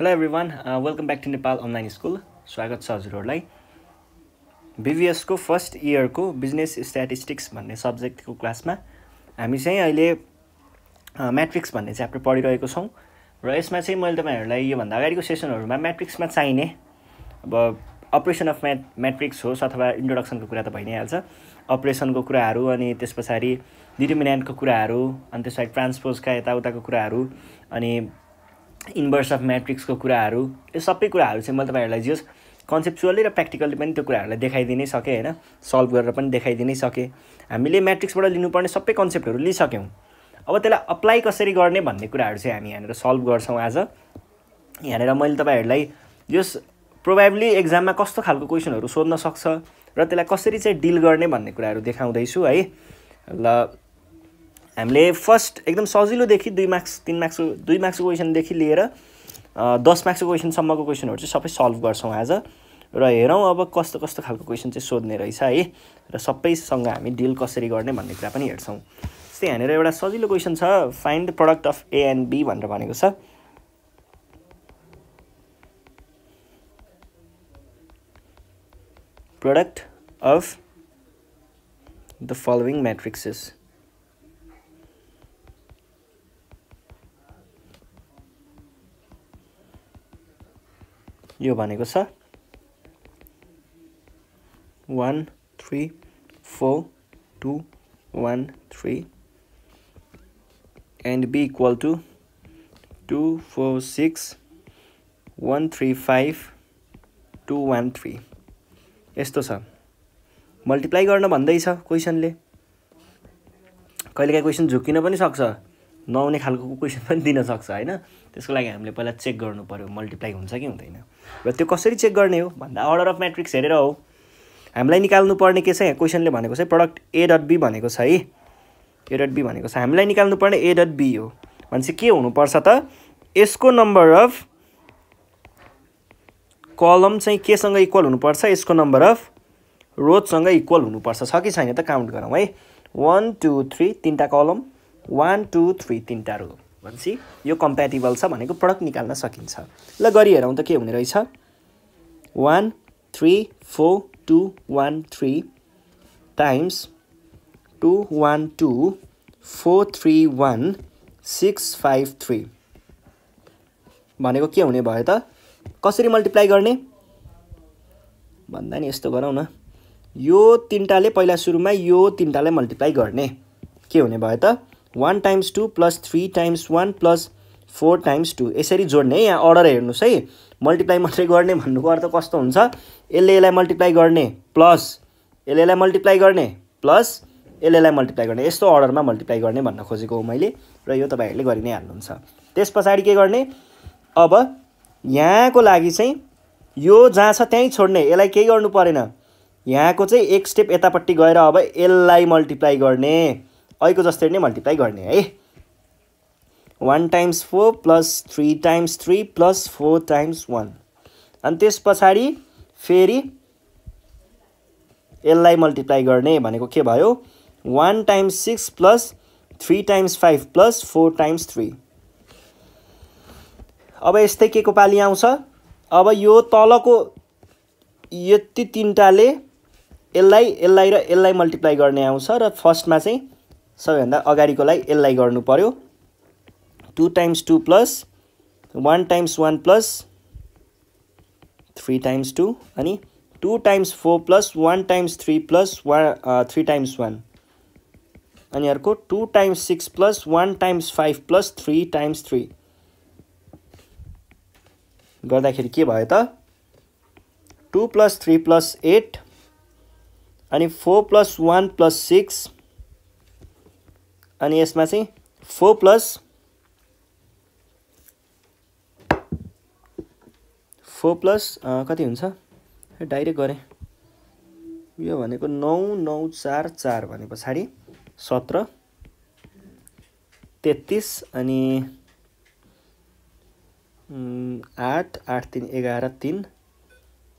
hello everyone welcome back to Nepal online school स्वागत छ हजुरहरूलाई बिबिएसको फर्स्ट इयरको बिजनेस स्ट्याटिस्टिक्स भन्ने सब्जेक्टको क्लासमा हामी चाहिँ अहिले म्याट्रिक्स uh, भन्ने च्याप्टर पढिरहेको छौँ र यसमा चाहिँ मैले तपाईँहरूलाई योभन्दा अगाडिको सेसनहरूमा म्याट्रिक्समा चाहिने अब अपरेसन अफ म्याट म्याट्रिक्स होस् अथवा इन्ट्रोडक्सनको कुरा त भइ नै हाल्छ अपरेसनको कुराहरू अनि त्यस पछाडि डिटर्मिनेन्टको कुराहरू अनि त्यस पछाडि ट्रान्सपोजका यताउताको कुराहरू अनि इन्भर्स अफ म्याट्रिक्सको कुराहरू यो सबै कुराहरू चाहिँ मैले तपाईँहरूलाई जियोस् कन्सेप्चुअली र प्र्याक्टिकल्ली पनि त्यो कुराहरूलाई देखाइदिनै सकेँ होइन सल्भ गरेर पनि देखाइदिनै सकेँ हामीले म्याट्रिक्सबाट लिनुपर्ने सबै कन्सेप्टहरू लिइसक्यौँ अब त्यसलाई अप्लाई कसरी गर्ने भन्ने कुराहरू चाहिँ हामी यहाँनिर सल्भ गर्छौँ आज यहाँनिर मैले तपाईँहरूलाई यस प्रोभाइबली एक्जाममा कस्तो खालको क्वेसनहरू सोध्न सक्छ र त्यसलाई कसरी चाहिँ डिल गर्ने भन्ने कुराहरू देखाउँदैछु है ल हामीले फर्स्ट एकदम सजिलोदेखि दुई मार्क्स तिन मार्क्सको दुई मार्क्सको क्वेसनदेखि लिएर दस मार्क्सको क्वेसनसम्मको क्वेसनहरू चाहिँ सबै सल्भ गर्छौँ आज र हेरौँ अब कस्तो कस्तो खालको क्वेसन चाहिँ सोध्ने रहेछ है र सबैसँग हामी डिल कसरी गर्ने भन्ने कुरा पनि हेर्छौँ जस्तै यहाँनिर एउटा सजिलो क्वेसन छ find product of A and B भनेर भनेको छ product of the following matrices यो भनेको छ one three four two one three and B equal to two four six one three five two one three यस्तो छ multiply गर्न भन्दैछ क्वेसनले कहिलेकाहीँ क्वेसन झुक्किन पनि सक्छ नआउने खालको क्वेसन पनि दिनसक्छ होइन त्यसको लागि हामीले पहिला चेक गर्नु पऱ्यो मल्टिप्लाई हुन्छ कि हुँदैन र त्यो कसरी चेक गर्ने हो भन्दा अर्डर अफ म्याट्रिक्स हेरेर हो हामीलाई निकाल्नु पर्ने के छ यहाँ क्वेसनले भनेको छ प्रडक्ट ए डट बी भनेको छ है ए डट बी भनेको छ हामीलाई निकाल्नु पर्ने ए डट बी हो भनेपछि के हुनुपर्छ त यसको नम्बर अफ कलम चाहिँ केसँग इक्वल हुनुपर्छ यसको नम्बर अफ रोजसँग इक्वल हुनुपर्छ छ कि छैन त काउन्ट गरौँ है वान टू थ्री तिनवटा कलम वान टू थ्री तिनवटा रो भनेपछि यो कम्प्याटिबल छ भनेको प्रडक्ट निकाल्न सकिन्छ ल गरी हेरौँ त के हुने रहेछ one three four two one three times two one two four three one six five three भनेको के हुने भयो त कसरी मल्टिप्लाई गर्ने भन्दा नि यस्तो गरौँ न यो तिनवटाले पहिला सुरुमा यो तिनवटालाई मल्टिप्लाई गर्ने के हुने भयो त one times two plus three times one plus four times two यसरी जोड्ने है यहाँ अर्डर हेर्नुहोस् है मल्टिप्लाई मात्रै गर्ने भन्नुको अर्थ कस्तो हुन्छ यसले यसलाई मल्टिप्लाई गर्ने प्लस यसले यसलाई मल्टिप्लाई गर्ने प्लस यसले यसलाई मल्टिप्लाई गर्ने यस्तो अर्डरमा मल्टिप्लाई गर्ने भन्न खोजेको हो मैले र यो तपाईँहरूले गरि नै हाल्नुहुन्छ त्यस पछाडि के गर्ने अब यहाँको लागि चाहिँ यो जहाँ छ त्यहीँ छोड्ने यसलाई केही गर्नु परेन यहाँको चाहिँ एक स्टेप यतापट्टि गएर अब यसलाई मल्टिप्लाई गर्ने अहिलेको जस्तै नै मल्टिप्लाई गर्ने है one times four plus three times three plus four times one अनि त्यस पछाडि फेरि यसलाई मल्टिप्लाई गर्ने भनेको के भयो one times six plus three times five plus four times three अब यस्तै के को पालि आउँछ अब यो तलको यति तिनवटाले यसलाई यसलाई र यसलाई मल्टिप्लाई गर्ने आउँछ र फर्स्टमा चाहिँ सबैभन्दा अगाडिकोलाई यसलाई गर्नु पऱ्यो two times two plus one times one plus three times two अनि two times four plus one times three plus one three times one अनि अर्को two times six plus one times five plus three times three गर्दाखेरि के भयो त two plus three plus eight अनि four plus one plus six अनि यसमा चाहिँ फोर प्लस फोर प्लस कति हुन्छ डाइरेक्ट गरेँ यो भनेको नौ नौ चार चार भने पछाडि सत्र तेत्तिस अनि आठ आठ तिन एघार तिन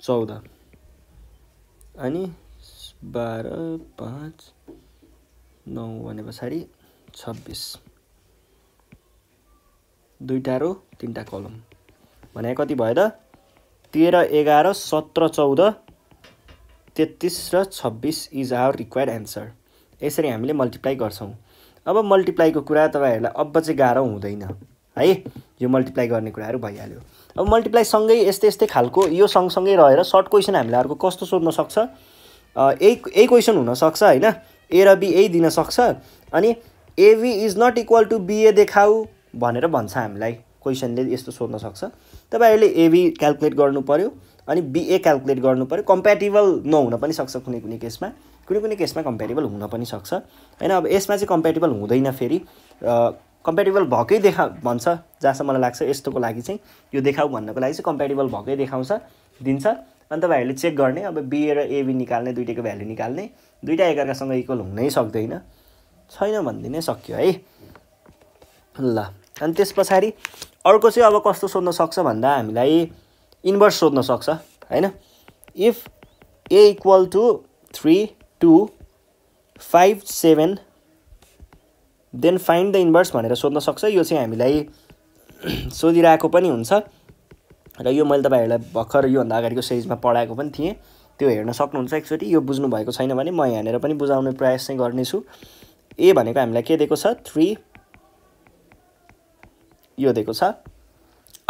चौध अनि बाह्र पाँच नौ भने पछाडि छब्बिस दुईवटा रो तिनवटा कलम भने कति भयो त तेह्र एघार सत्र चौध तेत्तिस र छब्बिस इज आवर रिक्वायर्ड एन्सर यसरी हामीले मल्टिप्लाई गर्छौँ अब मल्टिप्लाईको कुरा तपाईँहरूलाई अब चाहिँ गाह्रो हुँदैन है यो मल्टिप्लाई गर्ने कुराहरू भइहाल्यो अब मल्टिप्लाई सँगै यस्तै यस्तै खालको यो सँगसँगै रहेर सर्ट क्वेसन हामीलाई अर्को कस्तो सोध्न सक्छ यही यही क्वेसन हुनसक्छ होइन ए र बी यही दिनसक्छ अनि A B is not equal to B A देखाऊ भनेर भन्छ हामीलाई क्वेसनले यस्तो सोध्न सक्छ तपाईँहरूले एबी क्यालकुलेट गर्नु पऱ्यो अनि बिए क्यालकुलेट गर्नु पऱ्यो कम्पेटिबल नहुन पनि सक्छ कुनै कुनै केसमा कुनै कुनै केसमा कम्पेटेबल हुन पनि सक्छ होइन अब यसमा चाहिँ कम्पेटेबल हुँदैन फेरि कम्पेटेबल भएकै देखा भन्छ जहाँसम्म मलाई लाग्छ यस्तोको लागि चाहिँ यो देखाऊ भन्नको लागि चाहिँ कम्पेटेबल भएकै देखाउँछ दिन्छ अनि तपाईँहरूले चेक गर्ने अब बिए र एबी निकाल्ने दुइटैको भ्याल्यु निकाल्ने दुइटा एकअर्कासँग इक्वल हुनै सक्दैन छैन भनिदिने सक्यो है ल अनि त्यस पछाडि अर्को चाहिँ अब कस्तो सोध्न सक्छ भन्दा हामीलाई इन्भर्स सोध्न सक्छ होइन if A equal to three two five seven then find the inverse भनेर सोध्न सक्छ यो चाहिँ हामीलाई सोधिरहेको पनि हुन्छ र यो मैले तपाईँहरूलाई भर्खर योभन्दा अगाडिको सिरिजमा पढाएको पनि थिएँ त्यो हेर्न सक्नुहुन्छ एकचोटि यो बुझ्नु भएको छैन भने म यहाँनिर पनि बुझाउने प्रयास चाहिँ गर्नेछु ए भनेको हामीलाई के दिएको छ थ्री यो दिएको छ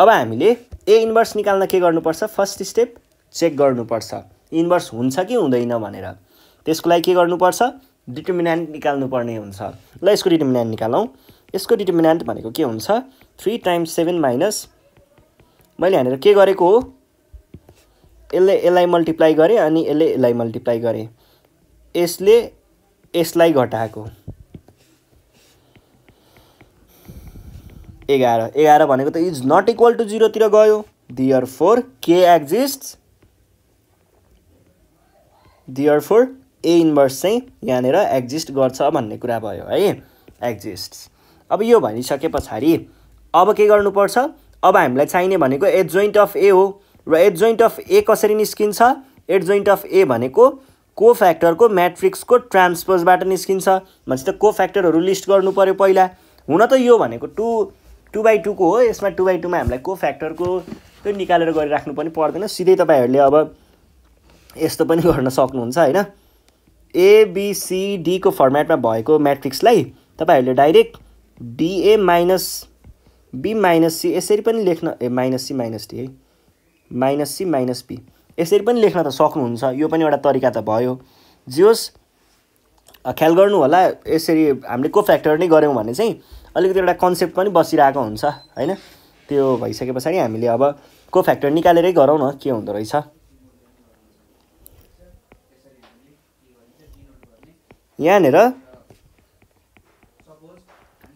अब हामीले ए इन्भर्स निकाल्न के गर्नुपर्छ फर्स्ट स्टेप चेक गर्नुपर्छ इन्भर्स हुन्छ कि हुँदैन भनेर त्यसको लागि के गर्नुपर्छ डिटर्मिनेन्ट निकाल्नुपर्ने हुन्छ ल यसको डिटर्मिनेन्ट निकालौँ यसको डिटर्मिनेन्ट भनेको के हुन्छ थ्री टाइम्स सेभेन माइनस मैले यहाँनिर के गरेको हो यसले यसलाई मल्टिप्लाई गरेँ अनि यसले यसलाई मल्टिप्लाई गरेँ यसले यसलाई घटाएको एघार एघार भनेको त इज नट इक्वल टु जिरोतिर गयो दियर फोर के exist therefore A inverse चाहिँ यहाँनिर एक्जिस्ट गर्छ भन्ने कुरा भयो है एक्जिस्ट अब यो भनिसके पछाडि अब के गर्नुपर्छ अब हामीलाई चाहिने भनेको एड जोइन्ट अफ ए हो र एड जोइन्ट अफ ए कसरी निस्किन्छ एड जोइन्ट अफ ए भनेको को फ्याक्टरको म्याट्रिक्सको ट्रान्सपोजबाट निस्किन्छ भनेपछि त को फ्याक्टरहरू लिस्ट गर्नु पऱ्यो पहिला हुन त यो भनेको टु टु बाई टूको हो यसमा टु बाई टूमा हामीलाई को फ्याक्टरको त्यो निकालेर गरिराख्नु पनि पर्दैन सिधै तपाईँहरूले अब यस्तो पनि गर्न सक्नुहुन्छ होइन एबिसिडीको फर्मेटमा भएको म्याट्रिक्सलाई तपाईँहरूले direct d a minus b minus c यसरी पनि लेख्न a minus c minus d है माइनस सी माइनस पी यसरी पनि लेख्न त सक्नुहुन्छ यो पनि एउटा तरिका त भयो जे होस् ख्याल गर्नु होला यसरी हामीले को फ्याक्टर नै गऱ्यौँ भने चाहिँ अलिकति एउटा कन्सेप्ट पनि बसिरहेको हुन्छ होइन त्यो भइसके पछाडि हामीले अब को फ्याक्टर निकालेरै गरौँ न के हुँदो रहेछ यहाँनिर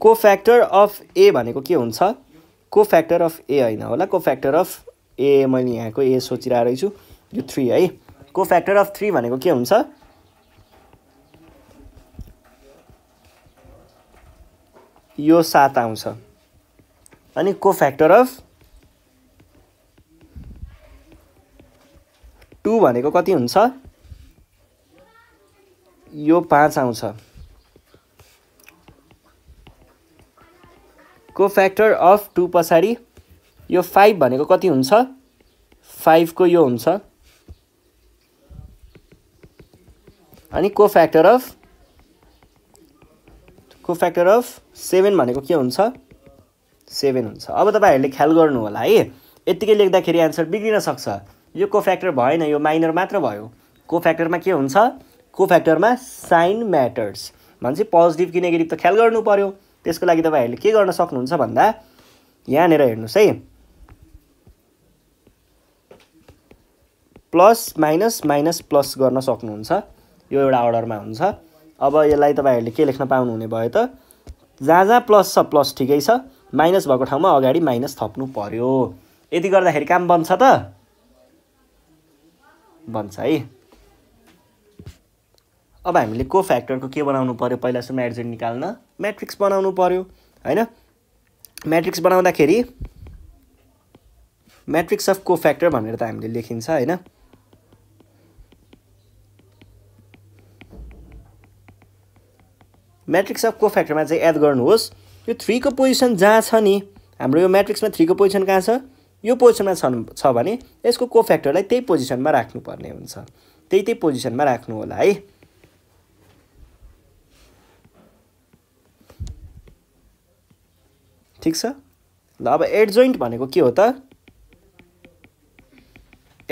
को फ्याक्टर अफ ए भनेको के हुन्छ को फ्याक्टर अफ ए होइन होला को फ्याक्टर अफ ए मैले यहाँको ए सोचिरहेको रहेछु यो थ्री है को फ्याक्टर अफ थ्री भनेको के हुन्छ यो सात आउँछ अनि को फ्याक्टर अफ टु भनेको कति हुन्छ यो पाँच आउँछ को फ्याक्टर अफ टू पछाडि यो फाइभ भनेको कति हुन्छ फाइभको यो हुन्छ अनि को फ्याक्टर अफ को फ्याक्टर अफ सेभेन भनेको के हुन्छ सेभेन हुन्छ अब तपाईँहरूले ख्याल गर्नु होला है यत्तिकै लेख्दाखेरि एन्सर बिग्रिन सक्छ यो को फ्याक्टर भएन यो माइनर मात्र भयो को फ्याक्टरमा के हुन्छ को फ्याक्टरमा साइन म्याटर्स भन्छ पोजिटिभ कि नेगेटिभ त ख्याल गर्नु पऱ्यो त्यसको लागि तपाईँहरूले के गर्न सक्नुहुन्छ भन्दा यहाँनिर हेर्नुहोस् है प्लस माइनस माइनस प्लस गर्न सक्नुहुन्छ यो एउटा अर्डरमा हुन्छ अब यसलाई तपाईँहरूले के लेख्न पाउनुहुने भयो त जहाँ जहाँ प्लस छ प्लस ठिकै छ माइनस भएको ठाउँमा अगाडि माइनस थप्नु पर्यो यति गर्दाखेरि काम बन्छ त बन्छ है अब हामीले को फ्याक्टरको के बनाउनु पऱ्यो पहिला सुरुमा एडजेन्ट निकाल्न म्याट्रिक्स बनाउनु पऱ्यो होइन म्याट्रिक्स बनाउँदाखेरि म्याट्रिक्स अफ को फ्याक्टर भनेर त हामीले लेखिन्छ होइन म्याट्रिक्स अफ को फ्याक्टरमा चाहिँ एड गर्नुहोस् यो थ्रीको पोजिसन जहाँ छ नि हाम्रो यो म्याट्रिक्समा थ्रीको पोजिसन कहाँ छ यो पोजिसनमा छ भने यसको को फ्याक्टरलाई त्यही पोजिसनमा राख्नुपर्ने हुन्छ त्यही त्यही पोजिसनमा राख्नु होला है ठिक छ ल अब एड जोइन्ट भनेको के हो त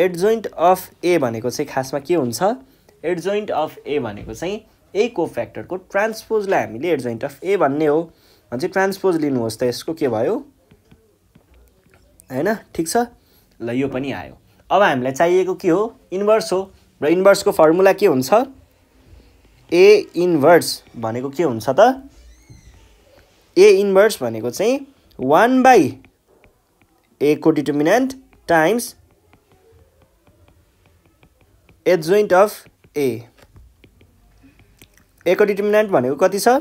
एड जोइन्ट अफ ए भनेको चाहिँ खासमा के हुन्छ एड जोइन्ट अफ ए भनेको चाहिँ यही को फ्याक्टरको ट्रान्सपोजलाई हामीले जोइन्ट अफ ए भन्ने हो भने चाहिँ ट्रान्सपोज लिनुहोस् त यसको के भयो होइन ठिक छ ल यो पनि आयो अब हामीलाई चाहिएको के हो इन्भर्स हो र इन्भर्सको फर्मुला के हुन्छ ए इन्भर्स भनेको के हुन्छ त ए इन्भर्स भनेको चाहिँ वान बाई ए को determinant times joint of A एको डिटर्मिनेन्ट भनेको कति छ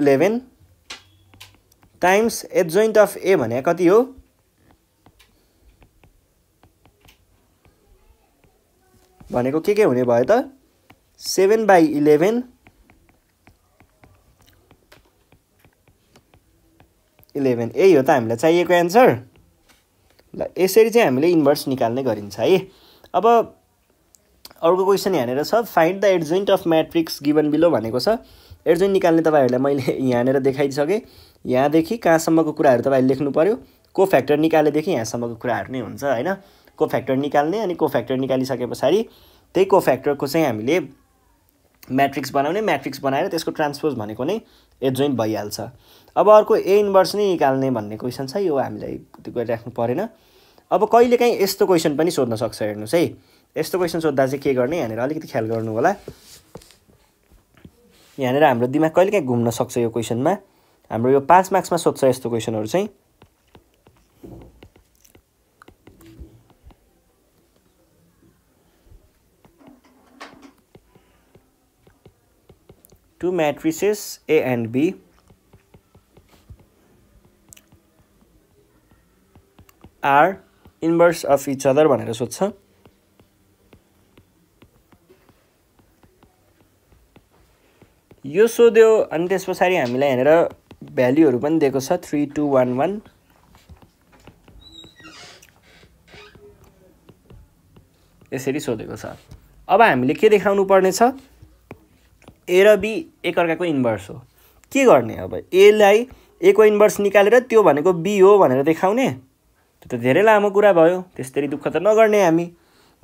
eleven times adjoint of A भने कति हो भनेको के के हुने भयो त सेभेन बाई इलेभेन इलेभेन यही हो त हामीलाई चाहिएको एन्सर ल यसरी चाहिँ हामीले इन्भर्स निकाल्ने गरिन्छ है अब अर्को क्वेसन यहाँनिर छ find the adjoint of matrix given below भनेको छ एडजोइन्ट निकाल्ने तपाईँहरूलाई मैले यहाँनिर देखाइसकेँ यहाँदेखि कहाँसम्मको कुराहरू तपाईँहरूले लेख्नु पऱ्यो को फ्याक्टर निकालेदेखि यहाँसम्मको कुराहरू नै हुन्छ होइन को फ्याक्टर निकाल्ने अनि को फ्याक्टर निकालिसके पछाडि त्यही को फ्याक्टरको चाहिँ हामीले म्याट्रिक्स बनाउने म्याट्रिक्स बनाएर त्यसको ट्रान्सपोज भनेको नै एडजोइन्ट भइहाल्छ अब अर्को ए इन्भर्स नै निकाल्ने भन्ने क्वेसन छ यो हामीलाई गरिराख्नु परेन अब कहिलेकाहीँ यस्तो क्वेसन पनि सोध्न सक्छ हेर्नुहोस् है यस्तो क्वेसन सोद्धा चाहिँ के गर्ने यहाँनिर अलिकति ख्याल गर्नु होला यहाँनिर हाम्रो दिमाग कहिले काहीँ घुम्न सक्छ यो क्वेसनमा हाम्रो यो पाँच मार्क्समा सोध्छ यस्तो क्वेसनहरू चाहिँ two matrices A and B are inverse of each other भनेर सोध्छ यो सोध्यो अनि त्यस पछाडि हामीलाई यहाँनिर भ्याल्युहरू पनि दिएको छ थ्री टू वान वान यसरी सोधेको छ अब हामीले के देखाउनु पर्नेछ ए र बी एकअर्काको इन्भर्स हो के गर्ने अब एलाई एको इन्भर्स निकालेर त्यो भनेको बी हो भनेर देखाउने त्यो त धेरै लामो कुरा भयो त्यसरी दुःख त नगर्ने हामी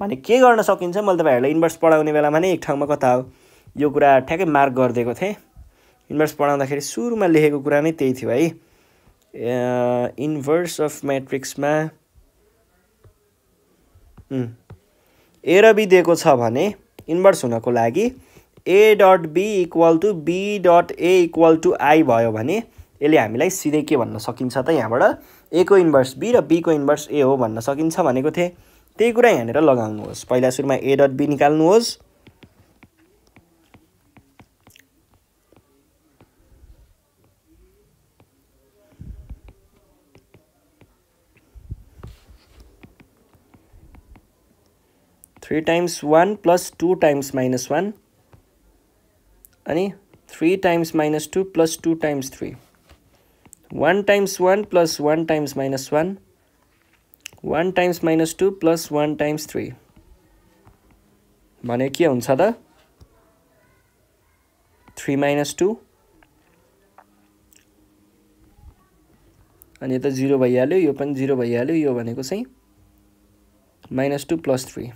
भने के गर्न सकिन्छ मैले तपाईँहरूलाई इन्भर्स पढाउने बेलामा नै एक ठाउँमा कता हो यो कुरा ठ्याक्कै मार्क गरिदिएको थिएँ इन्भर्स पढाउँदाखेरि सुरुमा लेखेको कुरा नै त्यही थियो है इन्भर्स अफ म्याट्रिक्समा ए र बी दिएको छ भने इन्भर्स हुनको लागि A dot B equal to B dot A equal to I भयो भने यसले हामीलाई सिधै के भन्न सकिन्छ त यहाँबाट ए को इन्भर्स बी र बीको इन्भर्स ए हो भन्न सकिन्छ भनेको थिएँ त्यही कुरा यहाँनिर लगाउनुहोस् पहिला सुरुमा ए डट बी निकाल्नुहोस् three times one plus two times minus one अनि three times minus two plus two times three one times one plus one times minus one one times minus two plus one times three भने के हुन्छ त three minus two अनि यता zero भइहाल्यो यो पनि जिरो भइहाल्यो यो भनेको चाहिँ माइनस टू प्लस थ्री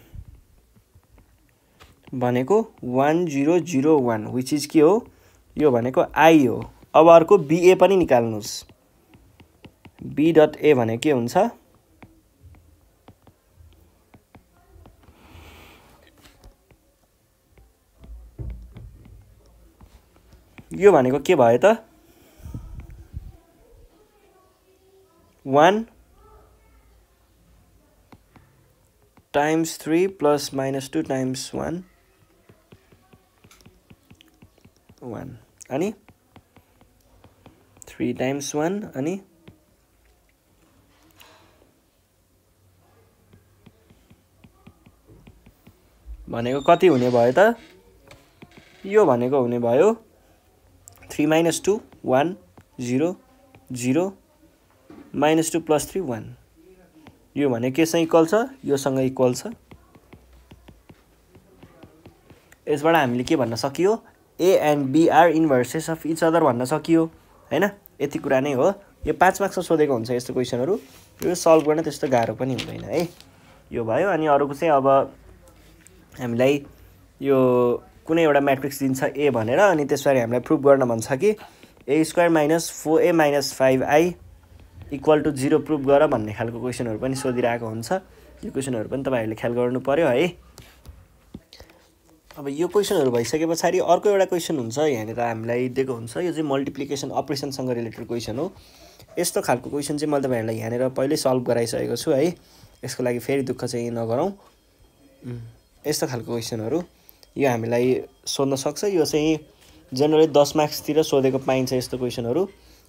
भनेको one zero zero one which is के हो यो भनेको आई हो अब अर्को बिए पनि निकाल्नुहोस् बी डट ए भने के हुन्छ यो भनेको के भयो त one times three plus minus two times one one अनि थ्री टाइम्स वान अनि भनेको कति हुने भयो त यो भनेको हुने भयो three minus two one zero zero minus two plus three one यो भने केसँग इक्वल छ योसँग इक्वल छ यसबाट हामीले के भन्न सकियो A and B are inverses of each other भन्न सकियो होइन यति कुरा नै हो यो पाँच मार्क्समा सोधेको हुन्छ यस्तो क्वेसनहरू यो सल्भ गर्न त्यस्तो गाह्रो पनि हुँदैन है यो भयो अनि अर्को चाहिँ अब हामीलाई यो कुनै एउटा म्याट्रिक्स दिन्छ ए भनेर अनि त्यसबारे हामीलाई प्रुभ गर्न भन्छ कि a square minus four a minus five i equal to zero prove गर भन्ने खालको क्वेसनहरू पनि सोधिरहेको हुन्छ यो क्वेसनहरू पनि तपाईँहरूले ख्याल गर्नु पऱ्यो है अब यो क्वेसनहरू भइसके पछाडि अर्को एउटा क्वेसन हुन्छ यहाँनिर हामीलाई दिएको हुन्छ यो चाहिँ मल्टिप्लिकेसन अपरेसनसँग रिलेटेड क्वेसन हो यस्तो खालको क्वेसन चाहिँ मैले तपाईँहरूलाई यहाँनिर पहिल्यै सल्भ गराइसकेको छु है यसको लागि फेरि दुःख चाहिँ नगरौँ यस्तो खालको क्वेसनहरू यो हामीलाई सोध्न सक्छ यो चाहिँ जेनरली दस मार्क्सतिर सोधेको पाइन्छ यस्तो क्वेसनहरू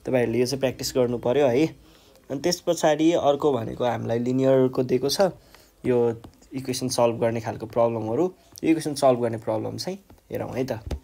तपाईँहरूले यो चाहिँ प्र्याक्टिस गर्नु पऱ्यो है अनि त्यस पछाडि अर्को भनेको हामीलाई लिनियरको दिएको छ यो इक्वेसन सल्भ गर्ने खालको प्रब्लमहरू यो क्वेसन सल्भ गर्ने प्रब्लम चाहिँ हेरौँ है त